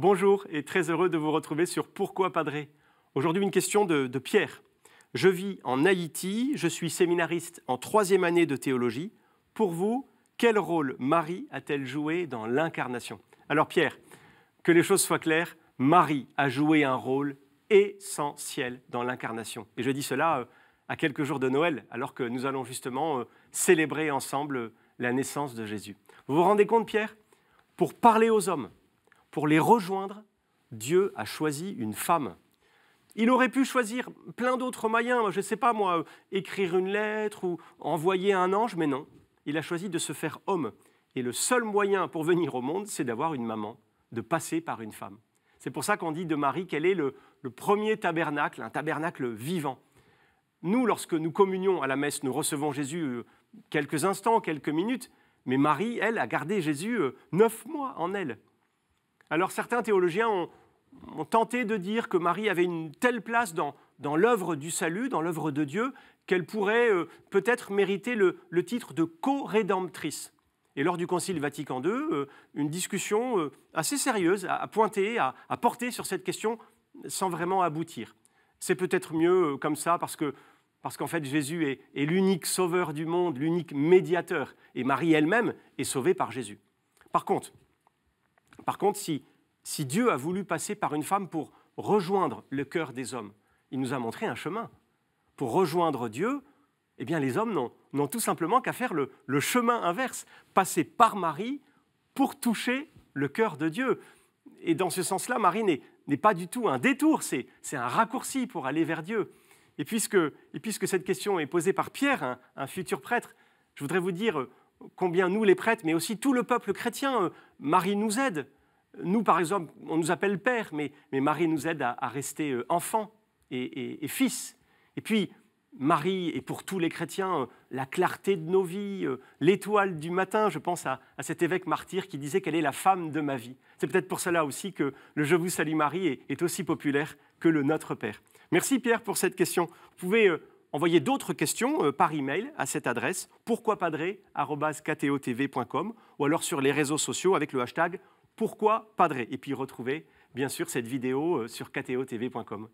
Bonjour et très heureux de vous retrouver sur Pourquoi Padré Aujourd'hui, une question de, de, Pierre. Je vis en Haïti, je suis séminariste en troisième année de théologie. Pour vous, quel rôle Marie a-t-elle joué dans l'incarnation Alors Pierre, que les choses soient claires, Marie a joué un rôle essentiel dans l'incarnation. Et je dis cela euh, à quelques jours de Noël, alors que nous allons justement euh, célébrer ensemble euh, la naissance de Jésus. Vous vous rendez compte, Pierre Pour parler aux hommes, pour les rejoindre, Dieu a choisi une femme. Il aurait pu choisir plein d'autres moyens, je ne sais pas moi, écrire une lettre ou envoyer un ange, mais non. Il a choisi de se faire homme. Et le seul moyen pour venir au monde, c'est d'avoir une maman, de passer par une femme. C'est pour ça qu'on dit de Marie qu'elle est le, premier tabernacle, un tabernacle vivant. Nous, lorsque nous communions à la messe, nous recevons Jésus euh, quelques instants, quelques minutes, mais Marie, elle, a gardé Jésus euh, neuf mois en elle. Alors certains théologiens ont, tenté de dire que Marie avait une telle place dans, l'œuvre du salut, dans l'œuvre de Dieu, qu'elle pourrait euh, peut-être mériter le, titre de co-rédemptrice. Et lors du Concile Vatican II, euh, une discussion euh, assez sérieuse a pointé, a porté sur cette question sans vraiment aboutir. C'est peut-être mieux comme ça parce que parce qu'en fait Jésus est l'unique sauveur du monde, l'unique médiateur, et Marie elle-même est sauvée par Jésus. Par contre, par contre, si, Dieu a voulu passer par une femme pour rejoindre le cœur des hommes, il nous a montré un chemin. Pour rejoindre Dieu, eh bien, les hommes n'ont tout simplement qu'à faire le, chemin inverse, passer par Marie pour toucher le cœur de Dieu. Et dans ce sens-là, Marie n'est pas du tout un détour, c'est un raccourci pour aller vers Dieu. Et puisque, et puisque cette question est posée par Pierre, un futur prêtre, je voudrais vous dire combien nous les prêtres, mais aussi tout le peuple chrétien, euh, Marie nous aide. Nous, par exemple, on nous appelle père, mais, mais Marie nous aide à, rester euh, enfant et, fils. Et puis, Marie est pour tous les chrétiens euh, la clarté de nos vies, l'étoile du matin. Je pense à, cet évêque martyr qui disait qu'elle est la femme de ma vie. C'est peut-être pour cela aussi que le Je vous salue Marie est, est aussi populaire que le Notre Père. Merci Pierre pour cette question. Vous pouvez Envoyez d'autres questions euh, par email à cette adresse pourquoipadré.com ou alors sur les réseaux sociaux avec le hashtag pourquoipadré. Et puis retrouvez bien sûr cette vidéo euh, sur kto.tv.com.